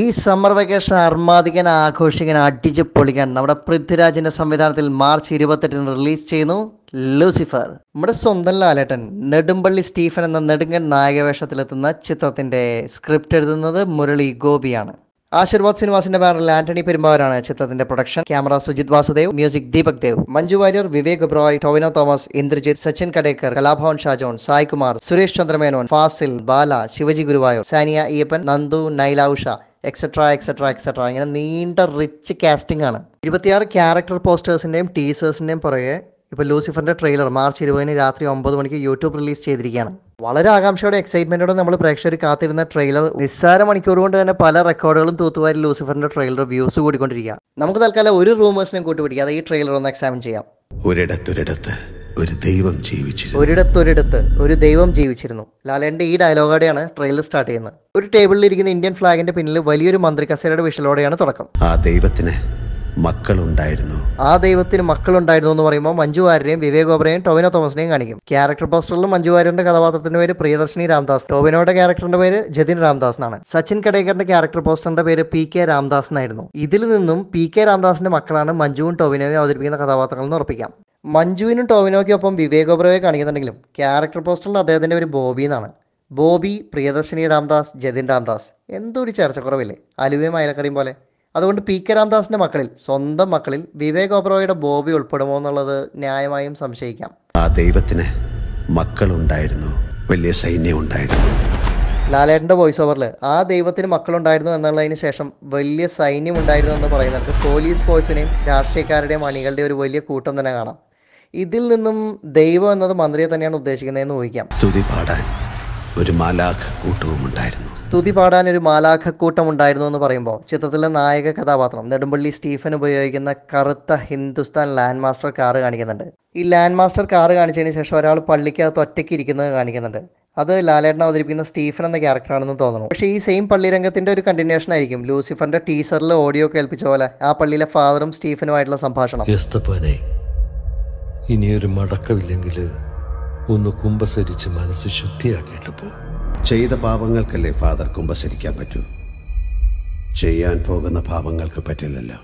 ഈ summer vacation അർമാദിക്കാൻ ആഘോഷിക്കാൻ അടിച്ച് പൊളിക്കാൻ നമ്മുടെ പൃഥ്വിരാജിൻ്റെ സംവിധാനത്തിൽ മാർച്ച് ഇരുപത്തെട്ടിന് റിലീസ് ചെയ്യുന്നു ലൂസിഫർ നമ്മുടെ സ്വന്തം ലാലേട്ടൻ നെടുമ്പള്ളി സ്റ്റീഫൻ എന്ന നെടുങ്കൻ നായകവേഷത്തിലെത്തുന്ന ചിത്രത്തിൻ്റെ സ്ക്രിപ്റ്റ് എഴുതുന്നത് മുരളി ഗോപിയാണ് ആശീർവാദ് സിനിമാസിന്റെ ബാനറിൽ ആന്റണി പെരുമ്പാവരാണ് ചിത്രത്തിന്റെ production camera Sujith Vasudev music Deepak Dev Manju Warrier Vivek Oberoi Tovino Thomas Indrajith Sachin Khedekar Kalabhavan Shajohn Kumar Suresh Chandramenon Fazil Bala Shivaji Guruvayoor Saniya Iyappan Nandu Naila Usha etcetera etcetera etcetera ഇങ്ങനെ നീണ്ട റിച്ച് കാസ്റ്റിംഗ് ആണ് ഇരുപത്തിയാറ് ക്യാരക്ടർ പോസ്റ്റേഴ്സിന്റെയും ടീസേഴ്സിന്റെയും പുറകെ ഇപ്പോൾ ലൂസിഫറിൻ്റെ ട്രെയിലർ മാർച്ച് ഇരുപതിന് രാത്രി ഒമ്പത് മണിക്ക് യൂട്യൂബ് റിലീസ് ചെയ്തിരിക്കുകയാണ് വളരെ ആകാംക്ഷയോടെ എക്സൈറ്റ്മെൻറ്റോടെ നമ്മൾ പ്രേക്ഷകർ കാത്തിരുന്ന ട്രെയിലർ നിസ്സാര മണിക്കൂർ കൊണ്ട് തന്നെ പല റെക്കോർഡുകളും തൂത്തുവാരി ലൂസിഫറിൻ്റെ ട്രെയിലർ വ്യൂസ് കൂടിക്കൊണ്ടിരിക്കുക നമുക്ക് തൽക്കാലം ഒരു റൂമേഴ്സിനും കൂട്ടുപിടിക്കാതെ ഈ ട്രെയിലർ ഒന്ന് എക്സാമിൻ ചെയ്യാം ഒരിടത്തൊരിടത്ത് ഒരു ദൈവം ജീവിച്ചിരുന്നു ഒരിടത്തൊരിടത്ത് ഒരു ദൈവം ജീവിച്ചിരുന്നു ലാലേൻ്റെ ഈ ഡയലോഗോടെയാണ് ട്രെയിലർ സ്റ്റാർട്ട് ചെയ്യുന്നത് ഒരു ടേബിളിൽ ഇരിക്കുന്ന ഇന്ത്യൻ ഫ്ലാഗിന്റെ പിന്നിൽ വലിയൊരു മന്ത്രി കസേരയുടെ വിഷലോടെയാണ് തുടക്കം ആ ദൈവത്തിന് മക്കളുണ്ടായിരുന്നു ആ ദൈവത്തിന് മക്കളുണ്ടായിരുന്നു എന്ന് പറയുമ്പോൾ മഞ്ജു വാര്യരെയും വിവേക് ഓബ്രയും ടോവിനോ തോമസിനെയും കാണിക്കും ക്യാരക്ടർ പോസ്റ്ററിലും മഞ്ജു വാര്യരുടെ കഥാപാത്രത്തിന്റെ പേര് പ്രിയദർശിനി രാംദാസ് ടോവിനോയുടെ ക്യാരക്ടറിന്റെ പേര് ജതിൻ രാംദാസ് എന്നാണ് സച്ചിൻ കടേക്കറിന്റെ ക്യാരക്ടർ പോസ്റ്ററിന്റെ പേര് പി കെ രാംദാസ് എന്നായിരുന്നു ഇതിൽ നിന്നും പി കെ രാംദാസിന്റെ മക്കളാണ് മഞ്ജുവും ടോവിനോയും അവതരിപ്പിക്കുന്ന കഥാപാത്രങ്ങൾ എന്ന് ഉറപ്പിക്കാം മഞ്ജുവിനും ടോവിനോയ്ക്കൊപ്പം വിവേക് ഓബ്രയെ കാണിക്കുന്നുണ്ടെങ്കിലും ക്യാരക്ടർ പോസ്റ്ററിൽ അദ്ദേഹത്തിന്റെ പേര് ബോബി എന്നാണ് ബോബി പ്രിയദർശിനി രാംദാസ് ജതിൻ രാംദാസ് എന്തൊരു ചർച്ചക്കുറവില്ലേ അലുവയും അയലക്കറിയും പോലെ അതുകൊണ്ട് പി കെ രാംദാസിന്റെ മക്കളിൽ സ്വന്തം മക്കളിൽ വിവേക് ഒബ്രോയുടെ ബോബി ഉൾപ്പെടുമോ എന്നുള്ളത് ന്യായമായും സംശയിക്കാം ആ ദൈവത്തിന് മക്കളുണ്ടായിരുന്നു വലിയ സൈന്യം ഉണ്ടായിരുന്നു ലാലേട്ടൻ്റെ വോയിസ് ഓവറിൽ ആ ദൈവത്തിന് മക്കളുണ്ടായിരുന്നു എന്നുള്ളതിന് ശേഷം വലിയ സൈന്യം ഉണ്ടായിരുന്നു എന്ന് പറയുന്നത് പോലീസ് ഫോഴ്സിനെയും രാഷ്ട്രീയക്കാരുടെയും അണികളുടെ ഒരു വലിയ കൂട്ടം തന്നെ കാണാം ഇതിൽ നിന്നും ദൈവം എന്നത് മന്ത്രിയെ തന്നെയാണ് ഉദ്ദേശിക്കുന്നതെന്ന് ഊഹിക്കാം ഒരു മാലാഖക്കൂട്ടവും ഉണ്ടായിരുന്നു സ്തുതി പാടാൻ ഒരു മാലാഖക്കൂട്ടം ഉണ്ടായിരുന്നു എന്ന് പറയുമ്പോൾ ചിത്രത്തിലെ നായക കഥാപാത്രം നെടുമ്പള്ളി സ്റ്റീഫൻ ഉപയോഗിക്കുന്ന കറുത്ത ഹിന്ദുസ്ഥാൻ ലാൻഡ് മാസ്റ്റർ കാറ് കാണിക്കുന്നുണ്ട് ഈ ലാൻഡ് മാസ്റ്റർ കാറ് കാണിച്ചതിന് ശേഷം ഒരാൾ പള്ളിക്കകത്ത് ഒറ്റയ്ക്ക് ഇരിക്കുന്നത് കാണിക്കുന്നുണ്ട് അത് ലാലേട്ടൻ അവതരിപ്പിക്കുന്ന സ്റ്റീഫൻ എന്ന ക്യാരക്ടറാണെന്ന് തോന്നുന്നു പക്ഷേ ഈ സെയിം പള്ളിരംഗത്തിന്റെ ഒരു കണ്ടിന്യൂഷൻ ആയിരിക്കും ലൂസിഫറിന്റെ ടീസറിൽ ഓഡിയോ കേൾപ്പിച്ച പോലെ ആ പള്ളിയിലെ ഫാദറും സ്റ്റീഫനുമായിട്ടുള്ള സംഭാഷണം ഇനിയൊരു മടക്കമില്ലെങ്കിൽ ഒന്ന് കുംഭസരിച്ച് മനസ്സ് ശുദ്ധിയാക്കിയിട്ട് പോകും ചെയ്ത പാപങ്ങൾക്കല്ലേ ഫാദർ കുംഭസരിക്കാൻ പറ്റൂ ചെയ്യാൻ പോകുന്ന പാപങ്ങൾക്ക് പറ്റില്ലല്ലോ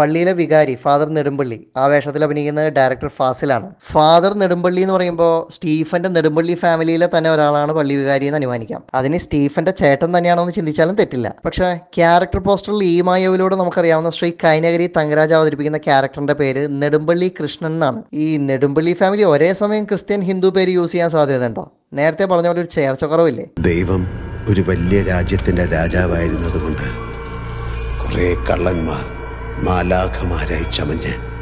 പള്ളിയിലെ വികാരി ഫാദർ നെടുമ്പള്ളി ആ വേഷത്തിൽ അഭിനയിക്കുന്നത് ഡയറക്ടർ ഫാസിലാണ് ഫാദർ നെടുമ്പള്ളി എന്ന് പറയുമ്പോൾ സ്റ്റീഫന്റെ നെടുമ്പള്ളി ഫാമിലിയിലെ തന്നെ ഒരാളാണ് പള്ളി വികാരി എന്ന് അനുമാനിക്കാം അതിന് സ്റ്റീഫന്റെ ചേട്ടൻ തന്നെയാണോ എന്ന് ചിന്തിച്ചാലും തെറ്റില്ല പക്ഷേ ക്യാരക്ടർ പോസ്റ്ററിൽ ഈ മായവിലൂടെ നമുക്കറിയാവുന്ന ശ്രീ കൈനഗരി തങ്കരാജ് അവതരിപ്പിക്കുന്ന ക്യാരക്ടറിന്റെ പേര് നെടുമ്പള്ളി കൃഷ്ണൻ എന്നാണ് ഈ നെടുമ്പള്ളി ഫാമിലി ഒരേ സമയം ക്രിസ്ത്യൻ ഹിന്ദു പേര് യൂസ് ചെയ്യാൻ ഉണ്ടോ നേരത്തെ പറഞ്ഞ പോലെ ഒരു ചേർച്ചക്കുറവില്ലേ ദൈവം ഒരു വലിയ രാജ്യത്തിന്റെ രാജാവായിരുന്നതുകൊണ്ട് കുറേ കള്ളന്മാർ मालाक हमारे चमन है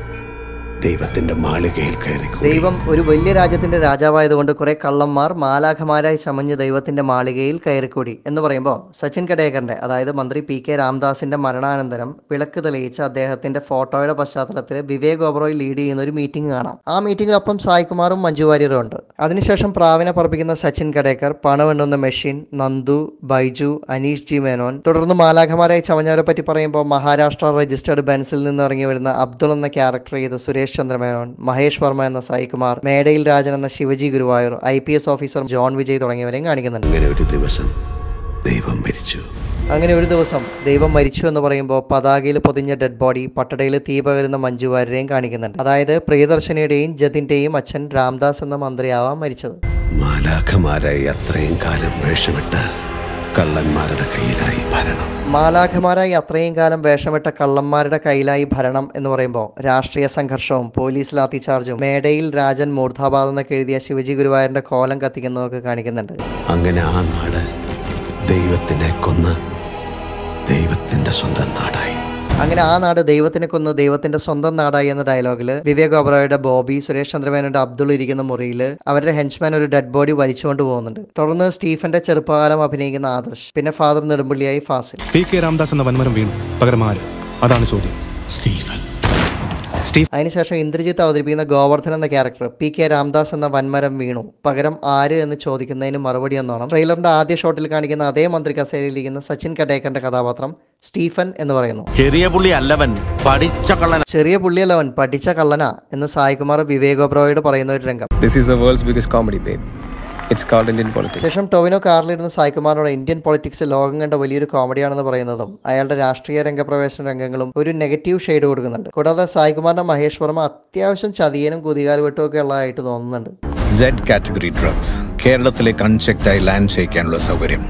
ദൈവത്തിന്റെ മാളികയിൽ കയറി ദൈവം ഒരു വലിയ രാജ്യത്തിന്റെ രാജാവായതുകൊണ്ട് കുറെ കള്ളന്മാർ മാലാഖമാരായി ചമഞ്ഞ് ദൈവത്തിന്റെ മാളികയിൽ കയറിക്കൂടി എന്ന് പറയുമ്പോൾ സച്ചിൻ കടേക്കറിന്റെ അതായത് മന്ത്രി പി കെ രാംദാസിന്റെ മരണാനന്തരം വിളക്ക് തെളിയിച്ച അദ്ദേഹത്തിന്റെ ഫോട്ടോയുടെ പശ്ചാത്തലത്തിൽ വിവേക് ഓബ്രോയ് ലീഡ് ചെയ്യുന്ന ഒരു മീറ്റിംഗ് കാണാം ആ മീറ്റിംഗിനൊപ്പം സായികുമാറും മഞ്ജു വാര്യരും ഉണ്ട് അതിനുശേഷം പ്രാവിനെ പറപ്പിക്കുന്ന സച്ചിൻ കടേക്കർ പണമെണ്ണുന്ന മെഷീൻ നന്ദു ബൈജു അനീഷ് ജി മേനോൻ തുടർന്ന് മാലാഖമാരായി ചമഞ്ഞവരെ പറ്റി പറയുമ്പോൾ മഹാരാഷ്ട്ര രജിസ്റ്റേർഡ് ബെൻസിൽ നിന്ന് ഇറങ്ങി വരുന്ന അബ്ദുൾ എന്ന ക്യാരക്ടർ ചെയ്ത സുരേഷ് സുരേഷ് ചന്ദ്രമേനോൻ മഹേഷ് വർമ്മ എന്ന സായികുമാർ മേടയിൽ രാജൻ എന്ന ശിവജി ഗുരുവായൂർ ഐ ഓഫീസർ ജോൺ വിജയ് തുടങ്ങിയവരെയും കാണിക്കുന്നുണ്ട് അങ്ങനെ ഒരു ദിവസം ദൈവം മരിച്ചു അങ്ങനെ ഒരു ദിവസം ദൈവം മരിച്ചു എന്ന് പറയുമ്പോൾ പതാകയിൽ പൊതിഞ്ഞ ഡെഡ് ബോഡി പട്ടടയിൽ തീ പകരുന്ന മഞ്ജുവാരുടെയും കാണിക്കുന്നുണ്ട് അതായത് പ്രിയദർശനിയുടെയും ജതിന്റെയും അച്ഛൻ രാംദാസ് എന്ന മന്ത്രിയാവാൻ മരിച്ചത് മാലാഖമാരായി അത്രയും കാലം വേഷമിട്ട കള്ളന്മാരുടെ കയ്യിലായി ഭരണം മാലാഖമാരായി അത്രയും കാലം വേഷമിട്ട കള്ളന്മാരുടെ കയ്യിലായി ഭരണം എന്ന് പറയുമ്പോൾ രാഷ്ട്രീയ സംഘർഷവും പോലീസ് ലാത്തിചാർജും മേടയിൽ രാജൻ മൂർധാബാദ് എന്നൊക്കെ എഴുതിയ ശിവജി ഗുരുവായൂരിന്റെ കോലം കത്തിക്കുന്നതൊക്കെ കാണിക്കുന്നുണ്ട് അങ്ങനെ ആ നാട് ദൈവത്തിനെ കൊന്ന് ദൈവത്തിന്റെ സ്വന്തം നാടായി അങ്ങനെ ആ നാട് ദൈവത്തിനെ കൊന്ന് ദൈവത്തിന്റെ സ്വന്തം നാടായി എന്ന ഡയലോഗിൽ വിവേക് ഒബ്രോയുടെ ബോബി സുരേഷ് ചന്ദ്രമേനോയുടെ അബ്ദുൾ ഇരിക്കുന്ന മുറിയിൽ അവരുടെ ഹെഞ്ച്മാൻ ഒരു ഡെഡ് ബോഡി വലിച്ചുകൊണ്ട് പോകുന്നുണ്ട് തുടർന്ന് സ്റ്റീഫന്റെ ചെറുപ്പകാലം അഭിനയിക്കുന്ന ആദർശ് പിന്നെ ഫാദർ നെടുമ്പള്ളിയായി ഫാസിൽ പി കെ രാംദാസ് എന്ന വന്മരം വീണു പകരം അതാണ് ചോദ്യം സ്റ്റീഫൻ സ്റ്റീഫ് അതിനുശേഷം ഇന്ദ്രജിത്ത് അവതരിപ്പിക്കുന്ന ഗോവർദ്ധൻ എന്ന ക്യാരക്ടർ പി കെ രാംദാസ് എന്ന വൻമരം വീണു പകരം ആര് എന്ന് ചോദിക്കുന്നതിന് മറുപടി എന്നോണം ട്രെയിലറിന്റെ ആദ്യ ഷോട്ടിൽ കാണിക്കുന്ന അതേ മന്ത്രി കസേരയിലിരിക്കുന്ന സച്ചിൻ കടേക്കറിന്റെ കഥാപാത്രം സ്റ്റീഫൻ എന്ന് പറയുന്നു ചെറിയ പുള്ളി അല്ലവൻ പഠിച്ച കള്ളന ചെറിയ പുള്ളി അല്ലവൻ പഠിച്ച കള്ളന എന്ന് സായികുമാർ വിവേകോബ്രോയോട് പറയുന്ന ഒരു രംഗം this is the world's biggest comedy it's called Indian politics ശേഷം ടൊവിനോ കാറിലിരുന്ന സായികുമാറിനോട് ഇന്ത്യൻ പൊളിറ്റിക്സ് ലോകം കണ്ട വലിയൊരു കോമഡിയാണെന്ന് പറയുന്നതും അയാളുടെ രാഷ്ട്രീയ രംഗപ്രവേശന രംഗങ്ങളും ഒരു നെഗറ്റീവ് ഷെയ്ഡ് കൊടുക്കുന്നുണ്ട് കൂടാതെ സായ്കുമാറിന്റെ മഹേഷ് വർമ്മ അത്യാവശ്യം ചതിയനും കുതികാലുവെട്ടും ഒക്കെ ഉള്ളതായിട്ട് തോന്നുന്നുണ്ട് സെഡ് കാറ്റഗറി ഡ്രഗ്സ് കേരളത്തിലെ അൺചെക്ഡായി ലാൻഡ് ചെയ്യിക്കാനുള്ള സൗകര്യം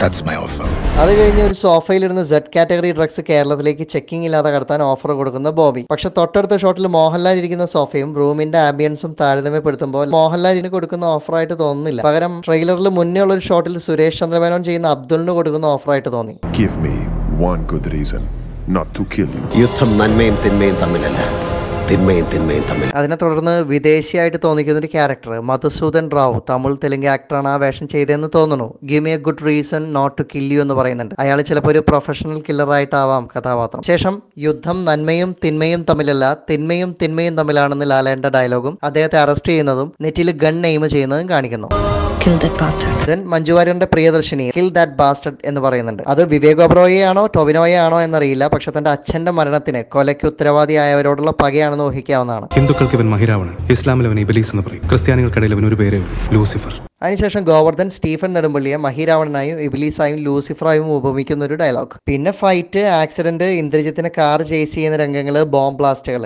ദാറ്റ്സ് മൈ ഓഫർ അത് കഴിഞ്ഞ് ഒരു സോഫയിലിരുന്ന് സെഡ് കാറ്റഗറി ഡ്രഗ്സ് കേരളത്തിലേക്ക് ചെക്കിംഗ് ഇല്ലാതെ കടത്താൻ ഓഫർ കൊടുക്കുന്ന ബോബി പക്ഷെ തൊട്ടടുത്ത ഷോട്ടിൽ മോഹൻലാൽ ഇരിക്കുന്ന സോഫയും റൂമിന്റെ ആംബിയൻസും താരതമ്യപ്പെടുത്തുമ്പോൾ മോഹൻലാലിന് കൊടുക്കുന്ന ഓഫറായിട്ട് തോന്നുന്നില്ല പകരം ട്രെയിലറിൽ മുന്നേ ഉള്ള ഒരു ഷോട്ടിൽ സുരേഷ് ചന്ദ്രമേനോൻ ചെയ്യുന്ന അബ്ദുലിന് കൊടുക്കുന്ന ഓഫറായിട്ട് തോന്നി യുദ്ധം നന്മയും തിന്മയും തമ്മിലല്ല തിന്മയും തിന്മയും തമ്മിൽ അതിനെ തുടർന്ന് വിദേശിയായിട്ട് തോന്നിക്കുന്ന ഒരു ക്യാരക്ടർ മധുസൂദൻ റാവു തമിഴ് തെലുങ്ക് ആക്ടറാണ് ആ വേഷം ചെയ്തതെന്ന് തോന്നുന്നു me a good reason not to kill you എന്ന് പറയുന്നുണ്ട് അയാൾ ചിലപ്പോൾ ഒരു പ്രൊഫഷണൽ കില്ലറായിട്ടാവാം കഥാപാത്രം ശേഷം യുദ്ധം നന്മയും തിന്മയും തമ്മിലല്ല തിന്മയും തിന്മയും തമ്മിലാണെന്ന് ലാലേന്റെ ഡയലോഗും അദ്ദേഹത്തെ അറസ്റ്റ് ചെയ്യുന്നതും നെറ്റിൽ ഗൺ നെയിം ചെയ്യുന്നതും കാണിക്കുന്നു kill that bastard Priyadarshini kill that bastard എന്ന് പറയുന്നുണ്ട് അത് വിവേക് ഒബ്രോയെ ആണോ ഒബ്രോയെയാണോ ആണോ എന്നറിയില്ല പക്ഷെ തന്റെ അച്ഛന്റെ മരണത്തിന് കൊലയ്ക്ക് ഉത്തരവാദിയായവരോടുള്ള പകയാണെന്ന് ഊഹിക്കാവുന്നതാണ് ഹിന്ദുക്കൾക്ക് ഇവൻ മഹിരാവണൻ ഇസ്ലാമിലവൻ അവൻ ഇബലീസ് എന്ന് പറയും ക്രിസ്ത്യാനികൾക്കിടയിൽ അവൻ ഒരു പേരേ ലൂസിഫർ അതിനുശേഷം ഗോവർദ്ധൻ സ്റ്റീഫൻ നെടുമ്പള്ളിയെ മഹിരാവണനായും ഇബിലീസായും ലൂസിഫറായും ഉപമിക്കുന്ന ഒരു ഡയലോഗ് പിന്നെ ഫൈറ്റ് ആക്സിഡന്റ് ഇന്ദ്രജിത്തിനെ കാർ ചേസ് ചെയ്യുന്ന രംഗങ്ങൾ ബോംബ് ബ്ലാസ്റ്റുകൾ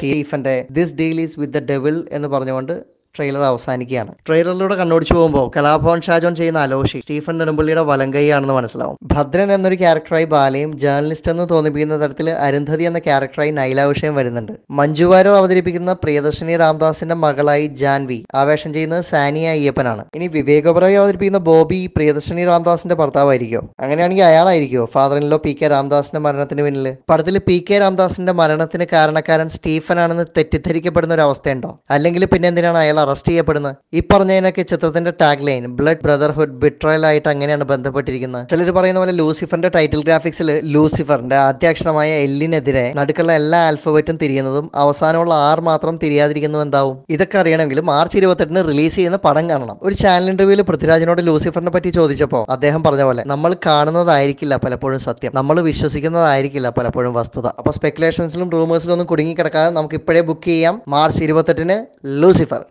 സ്റ്റീഫന്റെ this deal is with the devil എന്ന് പറഞ്ഞുകൊണ്ട് ട്രെയിലർ അവസാനിക്കുകയാണ് ട്രെയിലറിലൂടെ കണ്ണോടിച്ചു പോകുമ്പോൾ കലാഭവൻ ഷാജോൺ ചെയ്യുന്ന അലോഷി സ്റ്റീഫൻ നെടുമ്പള്ളിയുടെ വലങ്കൈയാണെന്ന് മനസ്സിലാവും ഭദ്രൻ എന്നൊരു ക്യാരക്ടറായി ബാലയും ജേർണലിസ്റ്റ് എന്ന് തോന്നിപ്പിക്കുന്ന തരത്തിൽ അരുന്ധതി എന്ന ക്യാരക്ടറായി നൈലാവിഷയം വരുന്നുണ്ട് മഞ്ജുവാരോ അവതരിപ്പിക്കുന്ന പ്രിയദർശിനി രാംദാസിന്റെ മകളായി ജാൻവി ആവേശം ചെയ്യുന്നത് സാനിയ അയ്യപ്പനാണ് ഇനി വിവേക് അവതരിപ്പിക്കുന്ന ബോബി പ്രിയദർശിനി രാംദാസിന്റെ ഭർത്താവായിരിക്കോ അങ്ങനെയാണെങ്കിൽ അയാളായിരിക്കോ father in law P K രാംദാസിന്റെ മരണത്തിന് പിന്നിൽ പടത്തിൽ പി കെ രാംദാസിന്റെ മരണത്തിന് കാരണക്കാരൻ സ്റ്റീഫൻ ആണെന്ന് തെറ്റിദ്ധരിക്കപ്പെടുന്ന ഒരു അവസ്ഥയുണ്ടോ അല്ലെങ്കിൽ പിന്നെ എന്തിനാണ് അയാൾ അറസ്റ്റ് ചെയ്യപ്പെടുന്നത് ഈ പറഞ്ഞതിനൊക്കെ ചിത്രത്തിന്റെ tagline blood brotherhood betrayal ആയിട്ട് അങ്ങനെയാണ് ബന്ധപ്പെട്ടിരിക്കുന്നത് ചിലർ പറയുന്ന പോലെ ലൂസിഫറിന്റെ ടൈറ്റിൽ ഗ്രാഫിക്സിൽ ലൂസിഫറിന്റെ ആദ്യാക്ഷരമായ എല്ലിനെതിരെ നടുക്കുള്ള എല്ലാ ആൽഫബറ്റും തിരിയുന്നതും അവസാനമുള്ള ആർ മാത്രം തിരിയാതിരിക്കുന്നു എന്താവും ഇതൊക്കെ അറിയണമെങ്കിൽ മാർച്ച് ഇരുപത്തെട്ടിന് റിലീസ് ചെയ്യുന്ന പടം കാണണം ഒരു ചാനൽ ഇന്റർവ്യൂവിൽ പൃഥ്വിരാജിനോട് ലൂസിഫറിനെ പറ്റി ചോദിച്ചപ്പോൾ അദ്ദേഹം പറഞ്ഞ പോലെ നമ്മൾ കാണുന്നതായിരിക്കില്ല പലപ്പോഴും സത്യം നമ്മൾ വിശ്വസിക്കുന്നതായിരിക്കില്ല പലപ്പോഴും വസ്തുത അപ്പോൾ സ്പെക്കുലേഷൻസിലും റൂമേഴ്സിലും ഒന്നും കുടുങ്ങിക്കിടക്കാതെ നമുക്ക് ഇപ്പോഴേ ബുക്ക് ചെയ്യാം മാർച്ച് ഇരുപത്തെട്ടിന് ലൂസിഫർ